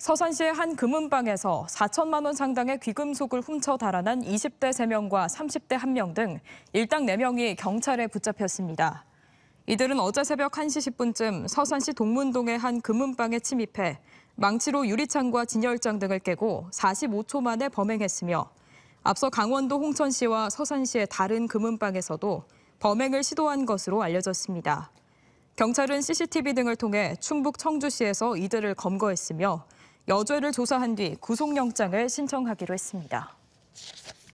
서산시의 한 금은방에서 4천만 원 상당의 귀금속을 훔쳐 달아난 20대 3명과 30대 1명 등 일당 4명이 경찰에 붙잡혔습니다. 이들은 어제 새벽 1시 10분쯤 서산시 동문동의 한 금은방에 침입해 망치로 유리창과 진열장 등을 깨고 45초 만에 범행했으며 앞서 강원도 홍천시와 서산시의 다른 금은방에서도 범행을 시도한 것으로 알려졌습니다. 경찰은 CCTV 등을 통해 충북 청주시에서 이들을 검거했으며 여죄를 조사한 뒤 구속영장을 신청하기로 했습니다.